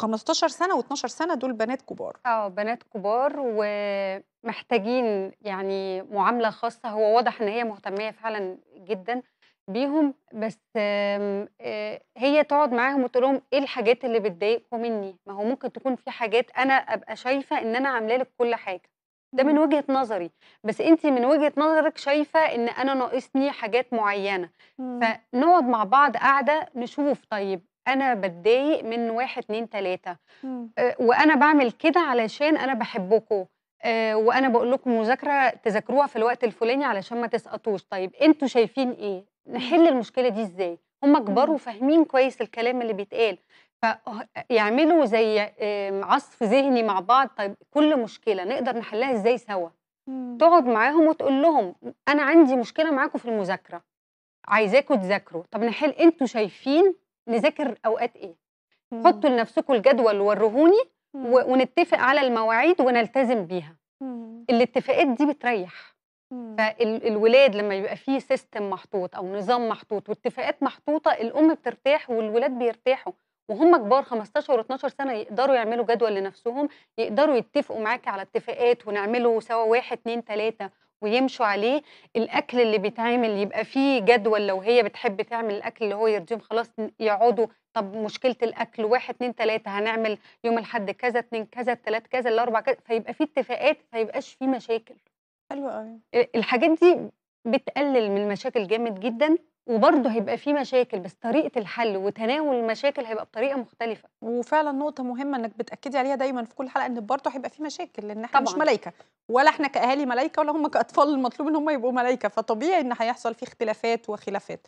15 سنه و12 سنه دول بنات كبار اه بنات كبار ومحتاجين يعني معامله خاصه هو واضح ان هي مهتميه فعلا جدا بيهم بس آه، هي تقعد معاهم وتقول لهم ايه الحاجات اللي بتضايقكم مني ما هو ممكن تكون في حاجات انا ابقى شايفه ان انا عامله لك كل حاجه ده من وجهه نظري بس انت من وجهه نظرك شايفه ان انا ناقصني حاجات معينه فنقعد مع بعض قاعده نشوف طيب انا بتضايق من واحد اتنين تلاته آه وانا بعمل كده علشان انا بحبكم آه وانا بقول لكم مذاكره تذاكروها في الوقت الفلاني علشان ما تسقطوش طيب انتوا شايفين ايه نحل المشكله دي ازاي هم كبار وفاهمين كويس الكلام اللي بيتقال فيعملوا آه، زي عصف ذهني مع بعض طيب كل مشكله نقدر نحلها ازاي سوا تقعد معاهم وتقول لهم انا عندي مشكله معاكم في المذاكره عايزاكم تذاكروا طب نحل انتوا شايفين لذاكر اوقات ايه مم. حطوا لنفسكم الجدول ورهوني ونتفق على المواعيد ونلتزم بيها مم. الاتفاقات دي بتريح فالولاد لما يبقى فيه سيستم محطوط او نظام محطوط واتفاقات محطوطه الام بترتاح والولاد بيرتاحوا وهم كبار 15 و12 سنه يقدروا يعملوا جدول لنفسهم يقدروا يتفقوا معاك على اتفاقات ونعمله سوا واحد اتنين تلاته ويمشوا عليه الاكل اللي بيتعمل يبقى فيه جدول لو هي بتحب تعمل الاكل اللي هو يرضيهم خلاص يقعدوا طب مشكله الاكل واحد اتنين تلاته هنعمل يوم الاحد كذا اتنين كذا التلات كذا الاربع كذا فيبقى فيه اتفاقات فيبقاش فيه مشاكل حلو قوي آه، الحاجات دي بتقلل من المشاكل جامد جدا وبرضه هيبقى في مشاكل بس طريقه الحل وتناول المشاكل هيبقى بطريقه مختلفه وفعلا نقطه مهمه انك بتاكدي عليها دايما في كل حلقه ان برضه هيبقى في مشاكل لان احنا طبعًا. مش ملائكه ولا احنا كاهالي ملائكه ولا هم كاطفال المطلوب ان هم يبقوا ملائكه فطبيعي ان هيحصل في اختلافات وخلافات